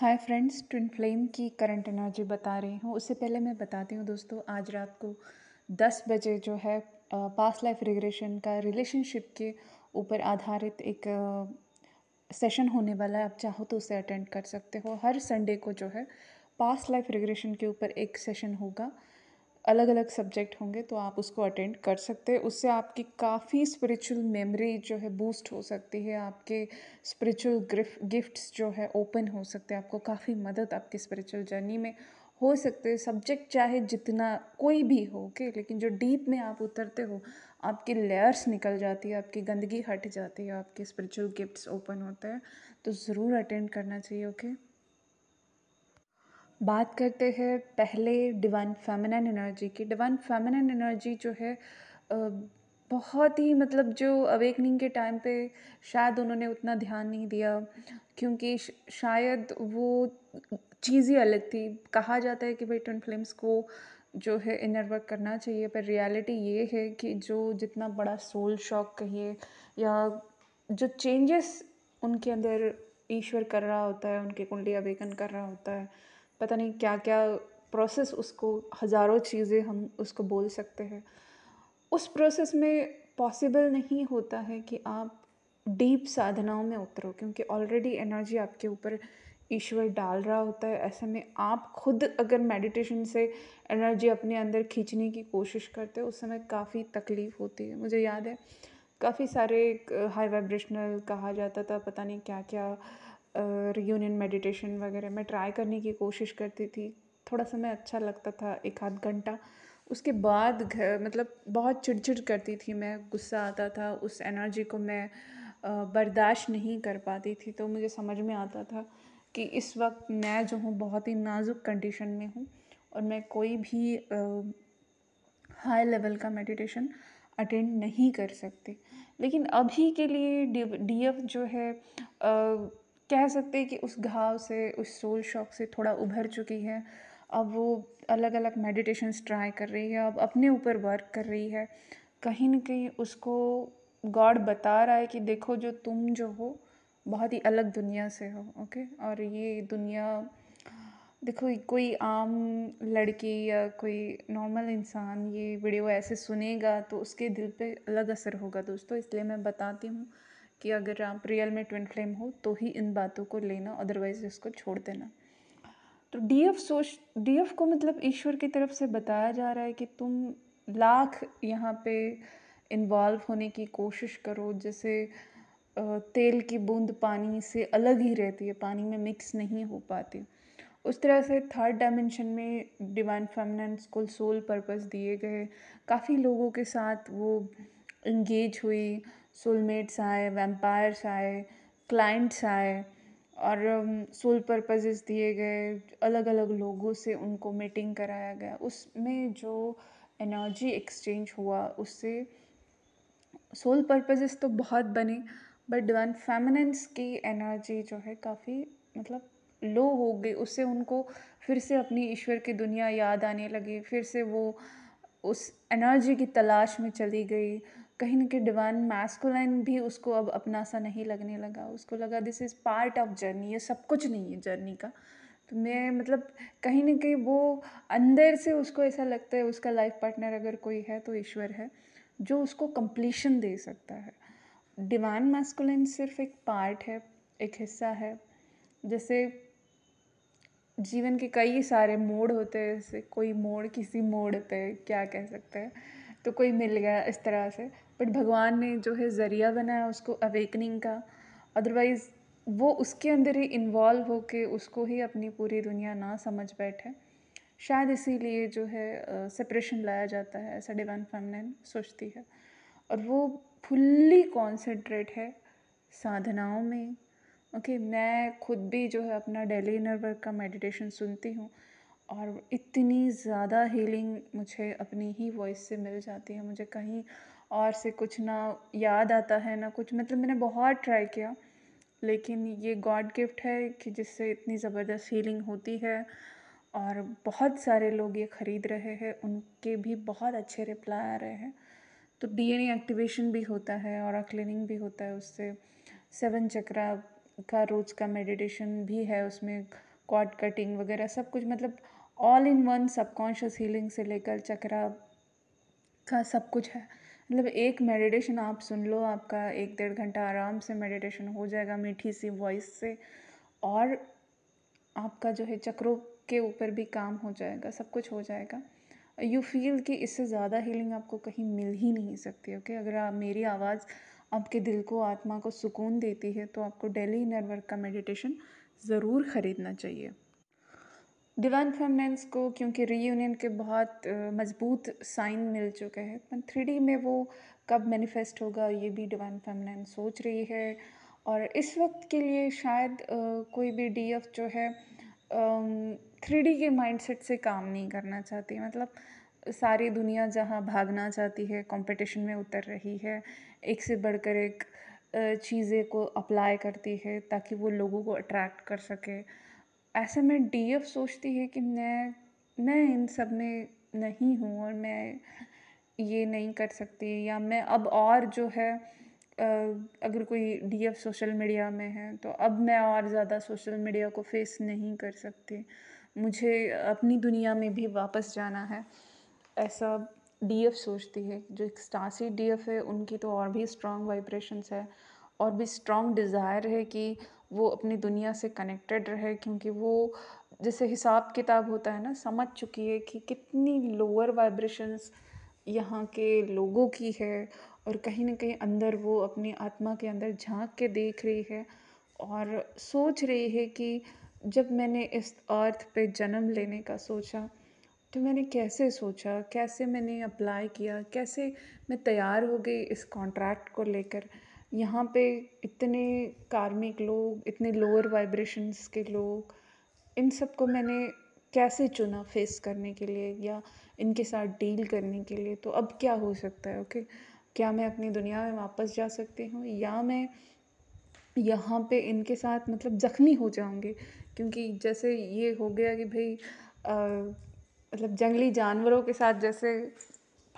हाय friends twin flame की current energy बता रही हूँ उससे पहले मैं बताती हूँ दोस्तों आज रात को दस बजे जो है पास लाइफ रिग्रेशन का रिलेशनशिप के ऊपर आधारित एक सेशन होने वाला है आप चाहो तो उसे अटेंड कर सकते हो हर संडे को जो है पास लाइफ रिग्रेशन के ऊपर एक सेशन होगा अलग अलग सब्जेक्ट होंगे तो आप उसको अटेंड कर सकते हैं उससे आपकी काफ़ी स्पिरिचुअल मेमोरी जो है बूस्ट हो सकती है आपके स्पिरिचुअल गिफ्ट्स जो है ओपन हो सकते हैं आपको काफ़ी मदद आपकी स्पिरिचुअल जर्नी में हो सकते हैं सब्जेक्ट चाहे जितना कोई भी हो के लेकिन जो डीप में आप उतरते हो आपकी लेयर्स निकल जाती है आपकी गंदगी हट जाती है आपके स्पिरिचुअल गिफ्ट्स ओपन होते हैं तो ज़रूर अटेंड करना चाहिए ओके okay? बात करते हैं पहले डिवाइन फेमिनिन एनर्जी की डिवाइन फेमिनिन एनर्जी जो है बहुत ही मतलब जो अवेकनिंग के टाइम पे शायद उन्होंने उतना ध्यान नहीं दिया क्योंकि शायद वो चीज़ ही अलग थी कहा जाता है कि भाई ट्विन फिल्म्स को जो है इनर वर्क करना चाहिए पर रियलिटी ये है कि जो जितना बड़ा सोल शॉक कहिए या जो चेंजेस उनके अंदर ईश्वर कर रहा होता है उनके कुंडली अवेकन कर रहा होता है पता नहीं क्या क्या प्रोसेस उसको हज़ारों चीज़ें हम उसको बोल सकते हैं उस प्रोसेस में पॉसिबल नहीं होता है कि आप डीप साधनाओं में उतरो क्योंकि ऑलरेडी एनर्जी आपके ऊपर ईश्वर डाल रहा होता है ऐसे में आप खुद अगर मेडिटेशन से एनर्जी अपने अंदर खींचने की कोशिश करते हो उस समय काफ़ी तकलीफ़ होती है मुझे याद है काफ़ी सारे हाई वाइब्रेशनल कहा जाता था पता नहीं क्या क्या रियूनियन मेडिटेशन वगैरह में ट्राई करने की कोशिश करती थी थोड़ा समय अच्छा लगता था एक आध घंटा उसके बाद घर मतलब बहुत चिड़चिड़ करती थी मैं गुस्सा आता था उस एनर्जी को मैं बर्दाश्त नहीं कर पाती थी तो मुझे समझ में आता था कि इस वक्त मैं जो हूँ बहुत ही नाजुक कंडीशन में हूँ और मैं कोई भी हाई लेवल का मेडिटेशन अटेंड नहीं कर सकती लेकिन अभी के लिए डी एफ जो है कह सकते हैं कि उस घाव से उस सोल शॉक से थोड़ा उभर चुकी है अब वो अलग अलग मेडिटेशंस ट्राई कर रही है अब अपने ऊपर वर्क कर रही है कहीं ना कहीं उसको गॉड बता रहा है कि देखो जो तुम जो हो बहुत ही अलग दुनिया से हो ओके और ये दुनिया देखो कोई आम लड़की या कोई नॉर्मल इंसान ये वीडियो ऐसे सुनेगा तो उसके दिल पे अलग असर होगा दोस्तों इसलिए मैं बताती हूँ कि अगर आप रियल में ट्विन फ्लेम हो तो ही इन बातों को लेना अदरवाइज इसको छोड़ देना तो डी एफ सोच डी एफ को मतलब ईश्वर की तरफ से बताया जा रहा है कि तुम लाख यहाँ पे इन्वॉल्व होने की कोशिश करो जैसे तेल की बूंद पानी से अलग ही रहती है पानी में मिक्स नहीं हो पाती उस तरह से थर्ड डायमेंशन में डिवाइन फेमिनेंस को सोल पर्पस दिए गए काफ़ी लोगों के साथ वो इंगेज हुई सोलमेट्स आए वैम्पायर्स आए क्लाइंट्स आए और सोल um, पर्पजेस दिए गए अलग अलग लोगों से उनको मीटिंग कराया गया उसमें जो एनर्जी एक्सचेंज हुआ उससे सोल पर्पजेस तो बहुत बने बट डिवाइन फेमिनेंस की एनर्जी जो है काफ़ी मतलब लो हो गई उससे उनको फिर से अपनी ईश्वर की दुनिया याद आने लगी फिर से वो उस एनर्जी की तलाश में चली गई कहीं ना कहीं डिवाइन मैस्कुलाइन भी उसको अब अपना सा नहीं लगने लगा उसको लगा this is part of journey ये सब कुछ नहीं है जर्नी का तो मैं मतलब कहीं ना कहीं वो अंदर से उसको ऐसा लगता है उसका लाइफ पार्टनर अगर कोई है तो ईश्वर है जो उसको कंप्लीशन दे सकता है डिवाइन मैस्कुलिन सिर्फ एक पार्ट है एक हिस्सा है जैसे जीवन के कई सारे मोड़ होते हैं जैसे कोई मोड़ किसी मोड़ पे क्या कह सकते हैं तो कोई मिल गया इस तरह से बट भगवान ने जो है ज़रिया बनाया उसको अवेकनिंग का अदरवाइज़ वो उसके अंदर ही इन्वॉल्व हो के उसको ही अपनी पूरी दुनिया ना समझ बैठे शायद इसीलिए जो है सेपरेशन लाया जाता है ऐसा डिवाइन फैमिलन सोचती है और वो फुल्ली कॉन्सेंट्रेट है साधनाओं में ओके okay, मैं खुद भी जो है अपना डेली इनर वर्क का मेडिटेशन सुनती हूँ और इतनी ज़्यादा हीलिंग मुझे अपनी ही वॉइस से मिल जाती है मुझे कहीं और से कुछ ना याद आता है ना कुछ मतलब मैंने बहुत ट्राई किया लेकिन ये गॉड गिफ्ट है कि जिससे इतनी ज़बरदस्त हीलिंग होती है और बहुत सारे लोग ये ख़रीद रहे हैं उनके भी बहुत अच्छे रिप्लाई आ रहे हैं तो डीएनए एक्टिवेशन भी होता है और क्लीनिंग भी होता है उससे सेवन चक्रा का रोज़ का मेडिटेशन भी है उसमें कॉड कटिंग वगैरह सब कुछ मतलब all in one subconscious healing से लेकर चक्रा का सब कुछ है मतलब एक मेडिटेशन आप सुन लो आपका एक डेढ़ घंटा आराम से मेडिटेशन हो जाएगा मीठी सी वॉइस से और आपका जो है चक्रों के ऊपर भी काम हो जाएगा सब कुछ हो जाएगा यू फील कि इससे ज़्यादा हीलिंग आपको कहीं मिल ही नहीं सकती ओके okay? अगर आप मेरी आवाज़ आपके दिल को आत्मा को सुकून देती है तो आपको डेली इनर वर्क का मेडिटेशन ज़रूर ख़रीदना चाहिए दीवान फ़ेमनाइन्स को क्योंकि रीयूनियन के बहुत मज़बूत साइन मिल चुके हैं पर थ्री डी में वो कब मैनिफेस्ट होगा ये भी डिवाइन फ़ेमनाइन सोच रही है और इस वक्त के लिए शायद कोई भी डी एफ जो है थ्री डी के माइंडसेट से काम नहीं करना चाहती मतलब सारी दुनिया जहाँ भागना चाहती है कंपटीशन में उतर रही है एक से बढ़कर एक चीज़ें को अप्लाई करती है ताकि वो लोगों को अट्रैक्ट कर सके ऐसे में डी एफ सोचती है कि मैं मैं इन सब में नहीं हूँ और मैं ये नहीं कर सकती या मैं अब और जो है अगर कोई डी एफ सोशल मीडिया में है तो अब मैं और ज़्यादा सोशल मीडिया को फेस नहीं कर सकती मुझे अपनी दुनिया में भी वापस जाना है ऐसा डी एफ सोचती है जो एक स्टासी डी एफ है उनकी तो और भी स्ट्रॉन्ग वाइब्रेशंस है और भी स्ट्रॉन्ग डिज़ायर है कि वो अपनी दुनिया से कनेक्टेड रहे क्योंकि वो जैसे हिसाब किताब होता है ना समझ चुकी है कि कितनी लोअर वाइब्रेशंस यहाँ के लोगों की है और कहीं ना कहीं अंदर वो अपनी आत्मा के अंदर झांक के देख रही है और सोच रही है कि जब मैंने इस अर्थ पे जन्म लेने का सोचा तो मैंने कैसे सोचा कैसे मैंने अप्लाई किया कैसे मैं तैयार हो गई इस कॉन्ट्रैक्ट को लेकर यहाँ पे इतने कार्मिक लोग इतने लोअर वाइब्रेशंस के लोग इन सब को मैंने कैसे चुना फेस करने के लिए या इनके साथ डील करने के लिए तो अब क्या हो सकता है ओके क्या मैं अपनी दुनिया में वापस जा सकती हूँ या मैं यहाँ पे इनके साथ मतलब ज़ख्मी हो जाऊँगी क्योंकि जैसे ये हो गया कि भाई मतलब जंगली जानवरों के साथ जैसे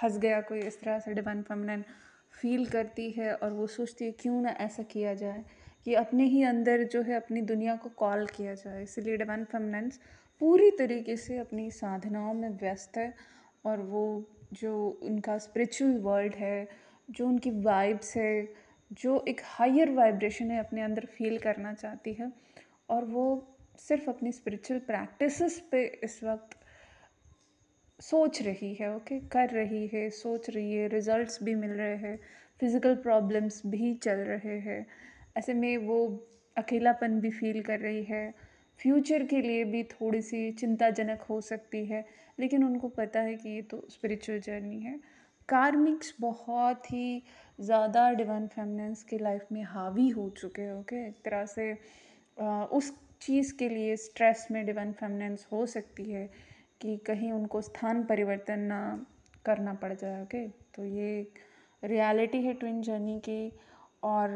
फंस गया कोई इस तरह से डिवन फेमिनिन फील करती है और वो सोचती है क्यों ना ऐसा किया जाए कि अपने ही अंदर जो है अपनी दुनिया को कॉल किया जाए इसलिए डिवाइन फेमिनेंस पूरी तरीके से अपनी साधनाओं में व्यस्त है और वो जो उनका स्पिरिचुअल वर्ल्ड है जो उनकी वाइब्स है जो एक हायर वाइब्रेशन है अपने अंदर फील करना चाहती है और वो सिर्फ अपनी स्पिरिचुअल प्रैक्टिसेस पे इस वक्त सोच रही है ओके कर रही है सोच रही है रिजल्ट्स भी मिल रहे हैं फिज़िकल प्रॉब्लम्स भी चल रहे हैं ऐसे में वो अकेलापन भी फील कर रही है फ्यूचर के लिए भी थोड़ी सी चिंताजनक हो सकती है लेकिन उनको पता है कि ये तो स्पिरिचुअल जर्नी है कार्मिक्स बहुत ही ज़्यादा डिवाइन फेमिनेंस के लाइफ में हावी हो चुके हैं ओके एक तरह से आ, उस चीज़ के लिए स्ट्रेस में डिवाइन फेमिनेंस हो सकती है कि कहीं उनको स्थान परिवर्तन ना करना पड़ जाए ओके तो ये रियलिटी है ट्विन जर्नी की और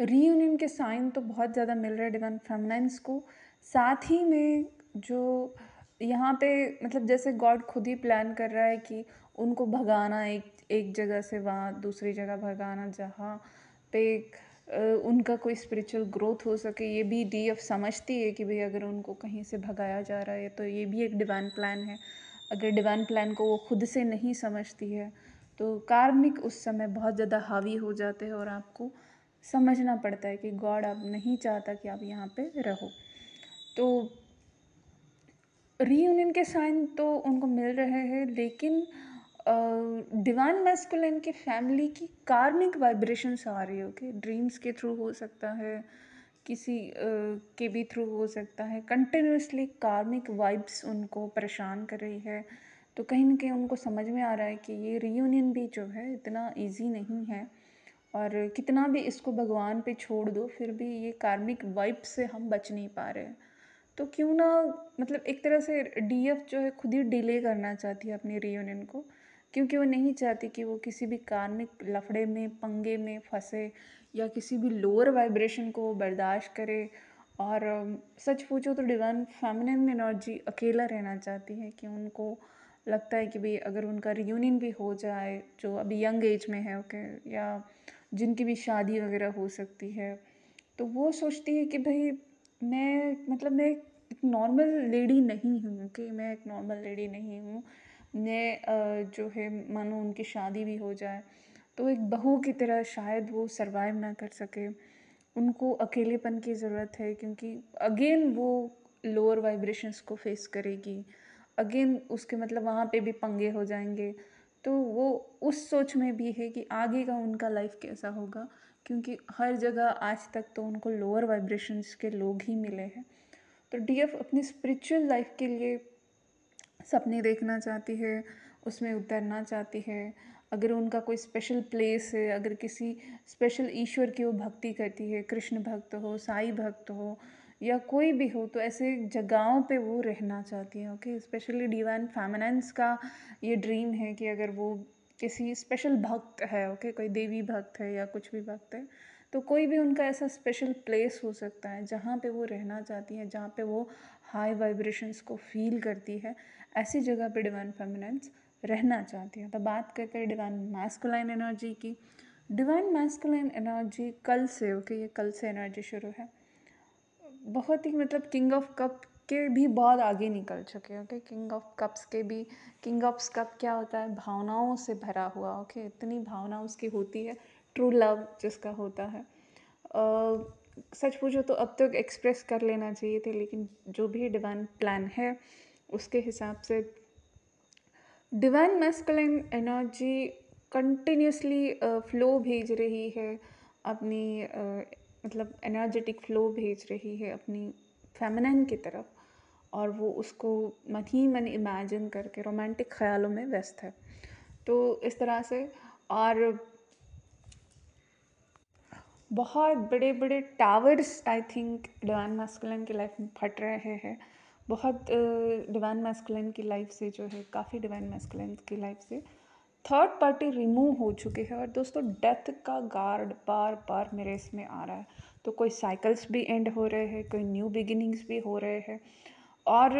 रीयूनियन um, के साइन तो बहुत ज़्यादा मिल रहे डिवाइन फेमनाइंस को साथ ही में जो यहाँ पे मतलब जैसे गॉड खुद ही प्लान कर रहा है कि उनको भगाना एक एक जगह से वहाँ दूसरी जगह भगाना जहाँ पे उनका कोई स्पिरिचुअल ग्रोथ हो सके ये भी डी एफ समझती है कि भाई अगर उनको कहीं से भगाया जा रहा है तो ये भी एक डिवाइन प्लान है अगर डिवाइन प्लान को वो खुद से नहीं समझती है तो कार्मिक उस समय बहुत ज़्यादा हावी हो जाते हैं और आपको समझना पड़ता है कि गॉड आप नहीं चाहता कि आप यहाँ पे रहो तो रीयूनियन के साइन तो उनको मिल रहे हैं लेकिन डिवाइन मैस्कुलिन के फैमिली की कार्मिक वाइब्रेशंस आ रही है ओके ड्रीम्स के थ्रू हो सकता है किसी के भी थ्रू हो सकता है कंटिन्यूसली कार्मिक वाइब्स उनको परेशान कर रही है तो कहीं ना कहीं उनको समझ में आ रहा है कि ये रीयूनियन भी जो है इतना इजी नहीं है और कितना भी इसको भगवान पे छोड़ दो फिर भी ये कार्मिक वाइब से हम बच नहीं पा रहे हैं तो क्यों ना मतलब एक तरह से डीएफ जो है खुद ही डिले करना चाहती है अपने रीयूनियन को क्योंकि वो नहीं चाहती कि वो किसी भी कार्मिक लफड़े में पंगे में फंसे या किसी भी लोअर वाइब्रेशन को बर्दाश्त करे और सच पूछो तो डिवाइन फेमिनिन एनर्जी अकेला रहना चाहती है कि उनको लगता है कि भाई अगर उनका रियूनियन भी हो जाए जो अभी यंग एज में है ओके या जिनकी भी शादी वगैरह हो सकती है तो वो सोचती है कि भाई मैं मतलब मैं एक नॉर्मल लेडी नहीं हूँ कि मैं एक नॉर्मल लेडी नहीं हूँ नए जो है मानो उनकी शादी भी हो जाए तो एक बहू की तरह शायद वो सर्वाइव ना कर सके उनको अकेलेपन की ज़रूरत है क्योंकि अगेन वो लोअर वाइब्रेशंस को फेस करेगी अगेन उसके मतलब वहाँ पे भी पंगे हो जाएंगे तो वो उस सोच में भी है कि आगे का उनका लाइफ कैसा होगा क्योंकि हर जगह आज तक तो उनको लोअर वाइब्रेशंस के लोग ही मिले हैं तो डी अपनी स्पिरिचुअल लाइफ के लिए सपने देखना चाहती है उसमें उतरना चाहती है अगर उनका कोई स्पेशल प्लेस है अगर किसी स्पेशल ईश्वर की वो भक्ति करती है कृष्ण भक्त हो साई भक्त हो या कोई भी हो तो ऐसे जगहों पे वो रहना चाहती है ओके स्पेशली डिवाइन फेमिनेंस का ये ड्रीम है कि अगर वो किसी स्पेशल भक्त है ओके कोई देवी भक्त है या कुछ भी भक्त है तो कोई भी उनका ऐसा स्पेशल प्लेस हो सकता है जहाँ पे वो रहना चाहती हैं जहाँ पे वो हाई वाइब्रेशंस को फील करती है ऐसी जगह पे डिवाइन फेमिनेंस रहना चाहती है तो बात करते हैं डिवाइन मैस्कुलाइन एनर्जी की डिवाइन मैस्कुलाइन एनर्जी कल से ओके ये कल से एनर्जी शुरू है बहुत ही मतलब किंग ऑफ कप के भी बहुत आगे निकल चुके हैं ओके किंग ऑफ कप्स के भी किंग ऑफ कप क्या होता है भावनाओं से भरा हुआ ओके इतनी भावना उसकी होती है ट्रू लव जिसका होता है सच पूछो तो अब तक तो एक्सप्रेस कर लेना चाहिए थे लेकिन जो भी डिवाइन प्लान है उसके हिसाब से divine masculine energy continuously flow भेज रही है अपनी मतलब एनर्जेटिक फ्लो भेज रही है अपनी फेमिनन की तरफ और वो उसको मन ही मन इमेजिन करके रोमांटिक ख्यालों में व्यस्त है तो इस तरह से और बहुत बड़े बड़े towers I think divine masculine की लाइफ में फट रहे हैं बहुत डिवान मास्कुलन की लाइफ से जो है काफ़ी डिवान मास्कुलन की लाइफ से थर्ड पार्टी रिमूव हो चुके हैं और दोस्तों डेथ का गार्ड बार बार मेरे इसमें आ रहा है तो कोई साइकिल्स भी एंड हो रहे हैं कोई न्यू बिगिनिंग्स भी हो रहे हैं और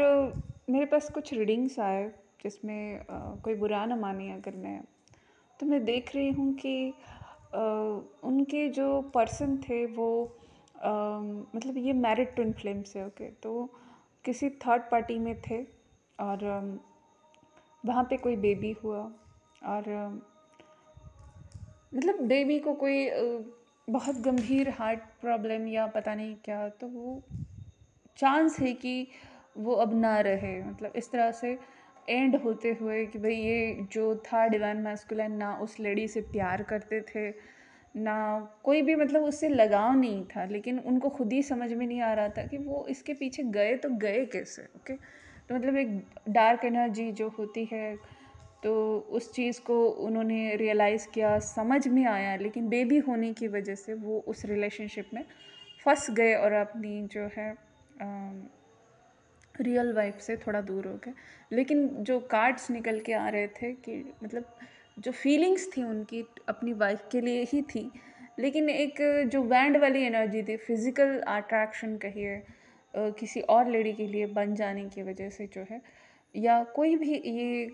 मेरे पास कुछ रीडिंग्स आए जिसमें कोई बुरा ना माने अगर मैं तो मैं देख रही हूँ कि उनके जो पर्सन थे वो मतलब ये मैरिड ट्विन फ्लेम से ओके तो किसी थर्ड पार्टी में थे और वहाँ पे कोई बेबी हुआ और मतलब बेबी को कोई बहुत गंभीर हार्ट प्रॉब्लम या पता नहीं क्या तो वो चांस है कि वो अब ना रहे मतलब इस तरह से एंड होते हुए कि भाई ये जो था डिवाइन मैस्कुलाइन ना उस लेडी से प्यार करते थे ना कोई भी मतलब उससे लगाव नहीं था लेकिन उनको खुद ही समझ में नहीं आ रहा था कि वो इसके पीछे गए तो गए कैसे ओके तो मतलब एक डार्क एनर्जी जो होती है तो उस चीज़ को उन्होंने रियलाइज़ किया समझ में आया लेकिन बेबी होने की वजह से वो उस रिलेशनशिप में फंस गए और अपनी जो है आ, रियल वाइफ से थोड़ा दूर हो गए लेकिन जो कार्ड्स निकल के आ रहे थे कि मतलब जो फीलिंग्स थी उनकी अपनी वाइफ के लिए ही थी लेकिन एक जो बैंड वाली एनर्जी थी फिज़िकल अट्रैक्शन कहिए किसी और लेडी के लिए बन जाने की वजह से जो है या कोई भी ये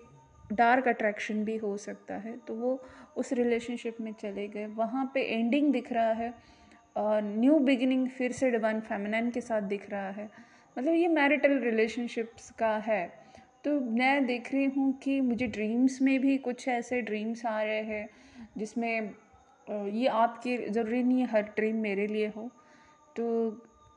डार्क अट्रैक्शन भी हो सकता है तो वो उस रिलेशनशिप में चले गए वहाँ पे एंडिंग दिख रहा है न्यू बिगिनिंग फिर से डिवाइन फेमिनन के साथ दिख रहा है मतलब ये मैरिटल रिलेशनशिप्स का है तो मैं देख रही हूँ कि मुझे ड्रीम्स में भी कुछ ऐसे ड्रीम्स आ रहे हैं जिसमें ये आपके ज़रूरी नहीं है हर ड्रीम मेरे लिए हो तो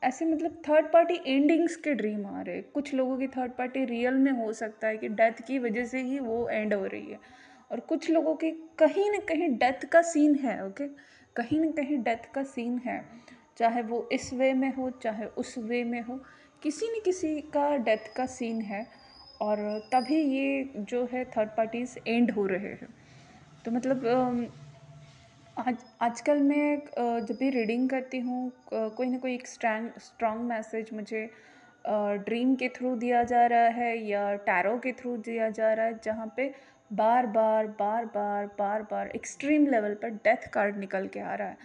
ऐसे मतलब थर्ड पार्टी एंडिंग्स के ड्रीम आ रहे हैं कुछ लोगों की थर्ड पार्टी रियल में हो सकता है कि डेथ की वजह से ही वो एंड हो रही है और कुछ लोगों के कहीं ना कहीं डेथ का सीन है ओके कहीं ना कहीं डेथ का सीन है चाहे वो इस वे में हो चाहे उस वे में हो किसी न किसी का डेथ का सीन है और तभी ये जो है थर्ड पार्टीज़ एंड हो रहे हैं तो मतलब आज आजकल मैं जब भी रीडिंग करती हूँ कोई ना कोई एक स्ट्रैंग स्ट्रॉन्ग मैसेज मुझे ड्रीम के थ्रू दिया जा रहा है या टैरो के थ्रू दिया जा रहा है जहाँ पे बार बार बार बार बार बार एक्सट्रीम लेवल पर डेथ कार्ड निकल के आ रहा है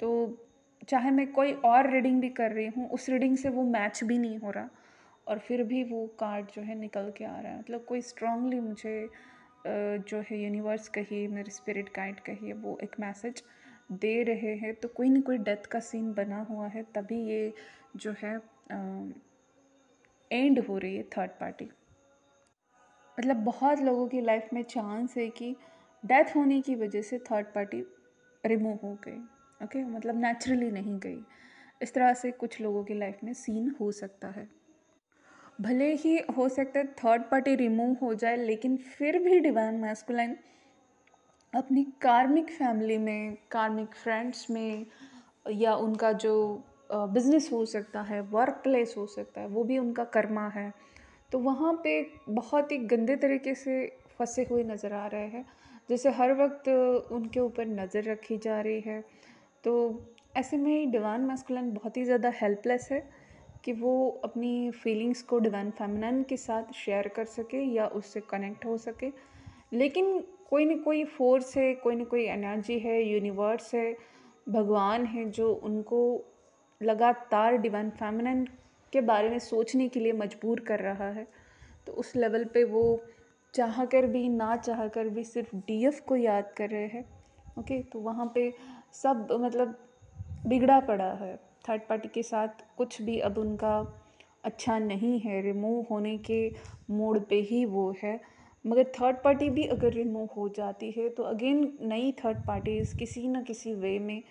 तो चाहे मैं कोई और रीडिंग भी कर रही हूँ उस रीडिंग से वो मैच भी नहीं हो रहा और फिर भी वो कार्ड जो है निकल के आ रहा है मतलब कोई स्ट्रांगली मुझे जो है यूनिवर्स कहिए मेरे स्पिरिट गाइड कहिए वो एक मैसेज दे रहे हैं तो कोई ना कोई डेथ का सीन बना हुआ है तभी ये जो है एंड हो रही है थर्ड पार्टी मतलब बहुत लोगों की लाइफ में चांस है कि डेथ होने की वजह से थर्ड पार्टी रिमूव हो गई ओके मतलब नेचुरली नहीं गई इस तरह से कुछ लोगों की लाइफ में सीन हो सकता है भले ही हो सकता है थर्ड पार्टी रिमूव हो जाए लेकिन फिर भी डिवाइन मैस्कुलाइन अपनी कार्मिक फैमिली में कार्मिक फ्रेंड्स में या उनका जो बिजनेस हो सकता है वर्क प्लेस हो सकता है वो भी उनका कर्मा है तो वहाँ पे बहुत ही गंदे तरीके से फंसे हुए नज़र आ रहे हैं जैसे हर वक्त उनके ऊपर नज़र रखी जा रही है तो ऐसे में डिवान मास्कुलिन बहुत ही ज़्यादा हेल्पलेस है कि वो अपनी फीलिंग्स को डिवान फेमिनन के साथ शेयर कर सके या उससे कनेक्ट हो सके लेकिन कोई ना कोई फोर्स है कोई ना कोई एनर्जी है यूनिवर्स है भगवान है जो उनको लगातार डिवान फेमिनन के बारे में सोचने के लिए मजबूर कर रहा है तो उस लेवल पे वो चाह कर भी ना चाह कर भी सिर्फ डीएफ को याद कर रहे हैं ओके तो वहाँ पे सब मतलब बिगड़ा पड़ा है थर्ड पार्टी के साथ कुछ भी अब उनका अच्छा नहीं है रिमूव होने के मोड़ पे ही वो है मगर थर्ड पार्टी भी अगर रिमूव हो जाती है तो अगेन नई थर्ड पार्टीज़ किसी न किसी वे में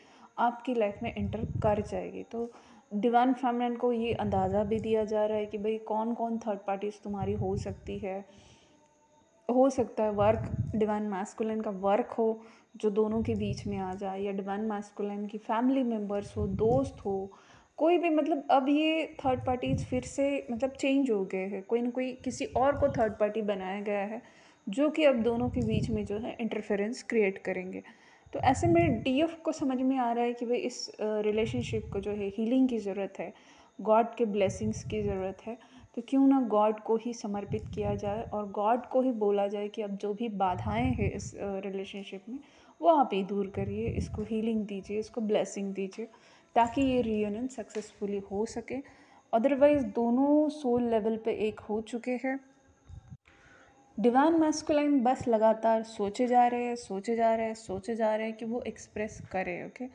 आपकी लाइफ में एंटर कर जाएगी तो दीवान फैमिलन को ये अंदाज़ा भी दिया जा रहा है कि भाई कौन कौन थर्ड पार्टीज़ तुम्हारी हो सकती है हो सकता है वर्क डिवाइन मास्कुलिन का वर्क हो जो दोनों के बीच में आ जाए या डिवाइन मास्कुलिन की फैमिली मेम्बर्स हो दोस्त हो कोई भी मतलब अब ये थर्ड पार्टीज फिर से मतलब चेंज हो गए हैं कोई ना कोई किसी और को थर्ड पार्टी बनाया गया है जो कि अब दोनों के बीच में जो है इंटरफेरेंस क्रिएट करेंगे तो ऐसे में एफ को समझ में आ रहा है कि भाई इस रिलेशनशिप को जो है हीलिंग की ज़रूरत है गॉड के ब्लेसिंग्स की ज़रूरत है तो क्यों ना गॉड को ही समर्पित किया जाए और गॉड को ही बोला जाए कि अब जो भी बाधाएं हैं इस रिलेशनशिप में वो आप ही दूर करिए इसको हीलिंग दीजिए इसको ब्लेसिंग दीजिए ताकि ये रियूनियन सक्सेसफुली हो सके अदरवाइज़ दोनों सोल लेवल पे एक हो चुके हैं डिवाइन मैस्कुलाइन बस लगातार सोचे जा रहे हैं सोचे जा रहे हैं सोचे जा रहे हैं कि वो एक्सप्रेस करे ओके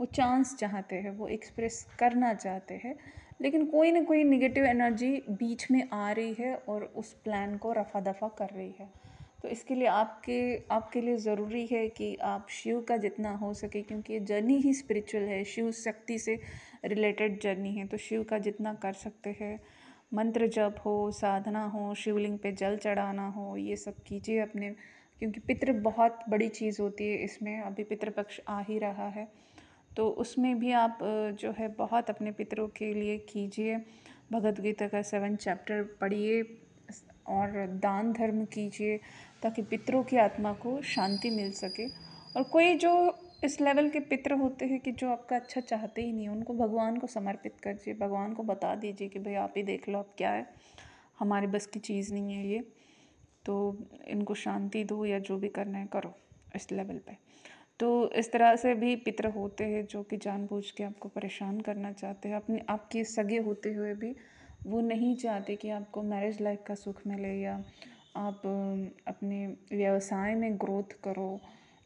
वो चांस चाहते हैं वो एक्सप्रेस करना चाहते हैं लेकिन कोई ना कोई निगेटिव एनर्जी बीच में आ रही है और उस प्लान को रफा दफा कर रही है तो इसके लिए आपके आपके लिए ज़रूरी है कि आप शिव का जितना हो सके क्योंकि ये जर्नी ही स्पिरिचुअल है शिव शक्ति से रिलेटेड जर्नी है तो शिव का जितना कर सकते हैं मंत्र जप हो साधना हो शिवलिंग पे जल चढ़ाना हो ये सब कीजिए अपने क्योंकि पितृ बहुत बड़ी चीज़ होती है इसमें अभी पितृपक्ष आ ही रहा है तो उसमें भी आप जो है बहुत अपने पितरों के लिए कीजिए भगवद गीता का सेवन चैप्टर पढ़िए और दान धर्म कीजिए ताकि पितरों की आत्मा को शांति मिल सके और कोई जो इस लेवल के पितर होते हैं कि जो आपका अच्छा चाहते ही नहीं उनको भगवान को समर्पित करिए भगवान को बता दीजिए कि भाई आप ही देख लो आप क्या है हमारे बस की चीज़ नहीं है ये तो इनको शांति दो या जो भी करना है करो इस लेवल पे तो इस तरह से भी पितर होते हैं जो कि जानबूझ के आपको परेशान करना चाहते हैं अपने आपके सगे होते हुए भी वो नहीं चाहते कि आपको मैरिज लाइफ का सुख मिले या आप अपने व्यवसाय में ग्रोथ करो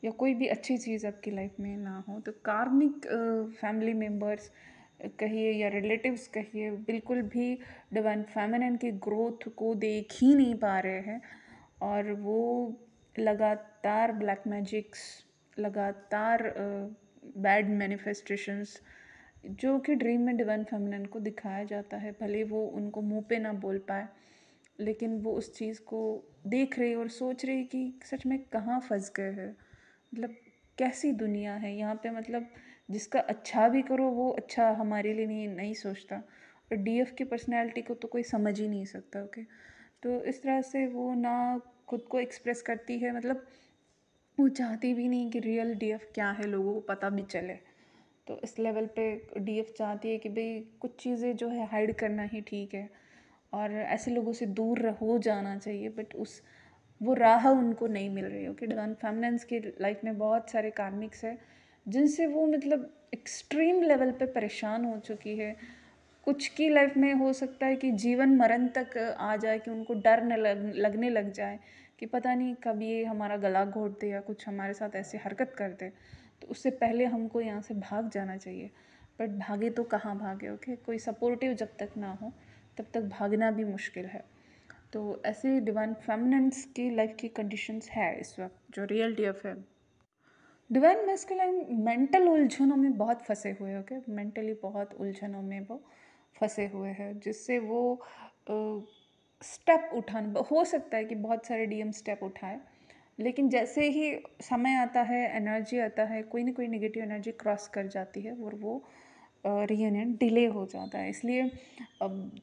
या कोई भी अच्छी चीज़ आपकी लाइफ में ना हो तो कार्मिक फैमिली मेम्बर्स कहिए या रिलेटिव्स कहिए बिल्कुल भी डिवाइन फेमिनिन की ग्रोथ को देख ही नहीं पा रहे हैं और वो लगातार ब्लैक मैजिक्स लगातार बैड मैनिफेस्टेशंस जो कि ड्रीम में डिवाइन फेमिनिन को दिखाया जाता है भले वो उनको मुंह पे ना बोल पाए लेकिन वो उस चीज़ को देख रही और सोच रही कि सच में कहाँ फंस गए हैं मतलब कैसी दुनिया है यहाँ पे मतलब जिसका अच्छा भी करो वो अच्छा हमारे लिए नहीं नहीं सोचता और डी एफ की पर्सनैलिटी को तो कोई समझ ही नहीं सकता ओके तो इस तरह से वो ना खुद को एक्सप्रेस करती है मतलब वो चाहती भी नहीं कि रियल डी एफ क्या है लोगों को पता भी चले तो इस लेवल पे डी एफ चाहती है कि भाई कुछ चीज़ें जो है हाइड करना ही ठीक है और ऐसे लोगों से दूर हो जाना चाहिए बट उस वो राह उनको नहीं मिल रही ओके डिवान फेमनेंस की लाइफ में बहुत सारे कार्मिक्स है जिनसे वो मतलब एक्सट्रीम लेवल पे परेशान हो चुकी है कुछ की लाइफ में हो सकता है कि जीवन मरण तक आ जाए कि उनको डर न लग, लगने लग जाए कि पता नहीं कब ये हमारा गला घोट दे या कुछ हमारे साथ ऐसी हरकत कर दे तो उससे पहले हमको यहाँ से भाग जाना चाहिए बट भागे तो कहाँ भागे ओके कोई सपोर्टिव जब तक ना हो तब तक भागना भी मुश्किल है तो ऐसे डिवाइन फेमिनेंस की लाइफ की कंडीशंस है इस वक्त जो रियल एफ है डिवाइन मेस्कुलाइन मेंटल उलझनों में बहुत फंसे हुए हैं ओके मेंटली बहुत उलझनों में वो फंसे हुए हैं जिससे वो स्टेप उठाना हो सकता है कि बहुत सारे डीएम स्टेप उठाए लेकिन जैसे ही समय आता है एनर्जी आता है कोई ना कोई नेगेटिव एनर्जी क्रॉस कर जाती है और वो रीयूनियन डिले हो जाता है इसलिए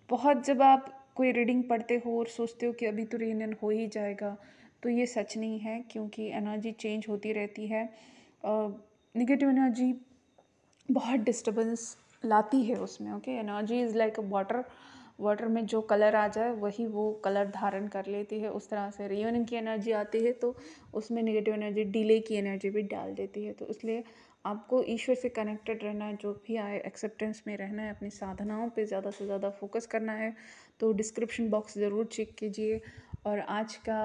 बहुत जब आप कोई रीडिंग पढ़ते हो और सोचते हो कि अभी तो रीयूनियन हो ही जाएगा तो ये सच नहीं है क्योंकि एनर्जी चेंज होती रहती है निगेटिव एनर्जी बहुत डिस्टर्बेंस लाती है उसमें okay energy is like a water water में जो कलर आ जाए वही वो कलर धारण कर लेती है उस तरह से रेयन की एनर्जी आती है तो उसमें नेगेटिव एनर्जी डिले की एनर्जी भी डाल देती है तो इसलिए आपको ईश्वर से कनेक्टेड रहना है जो भी आए एक्सेप्टेंस में रहना है अपनी साधनाओं पे ज़्यादा से ज़्यादा फोकस करना है तो डिस्क्रिप्शन बॉक्स ज़रूर चेक कीजिए और आज का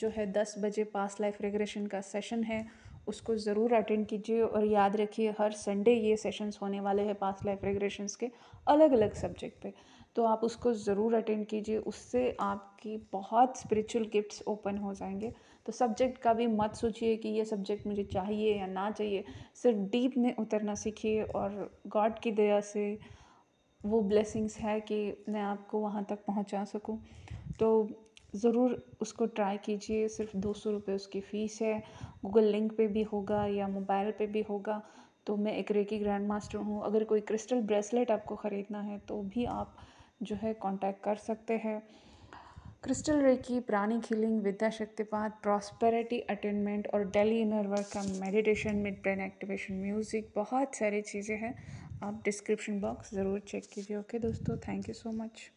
जो है दस बजे पास लाइफ रेग्रेशन का सेशन है उसको ज़रूर अटेंड कीजिए और याद रखिए हर संडे ये सेशंस होने वाले हैं पास लाइफ रेग्रेशंस के अलग अलग सब्जेक्ट पर तो आप उसको ज़रूर अटेंड कीजिए उससे आपकी बहुत स्पिरिचुअल गिफ्ट्स ओपन हो जाएंगे तो सब्जेक्ट का भी मत सोचिए कि ये सब्जेक्ट मुझे चाहिए या ना चाहिए सिर्फ डीप में उतरना सीखिए और गॉड की दया से वो ब्लेसिंग्स है कि मैं आपको वहाँ तक पहुँचा सकूँ तो ज़रूर उसको ट्राई कीजिए सिर्फ दो सौ रुपये उसकी फ़ीस है गूगल लिंक पे भी होगा या मोबाइल पे भी होगा तो मैं एक रेकी ग्रैंड मास्टर हूँ अगर कोई क्रिस्टल ब्रेसलेट आपको ख़रीदना है तो भी आप जो है कांटेक्ट कर सकते हैं क्रिस्टल रेकी प्राणिक हीलिंग विद्या शक्तिपात प्रॉस्पेरिटी अटेनमेंट और डेली इनर वर्क का meditation mid brain activation music बहुत सारी चीज़ें हैं आप डिस्क्रिप्शन बॉक्स ज़रूर चेक कीजिए ओके दोस्तों थैंक यू सो मच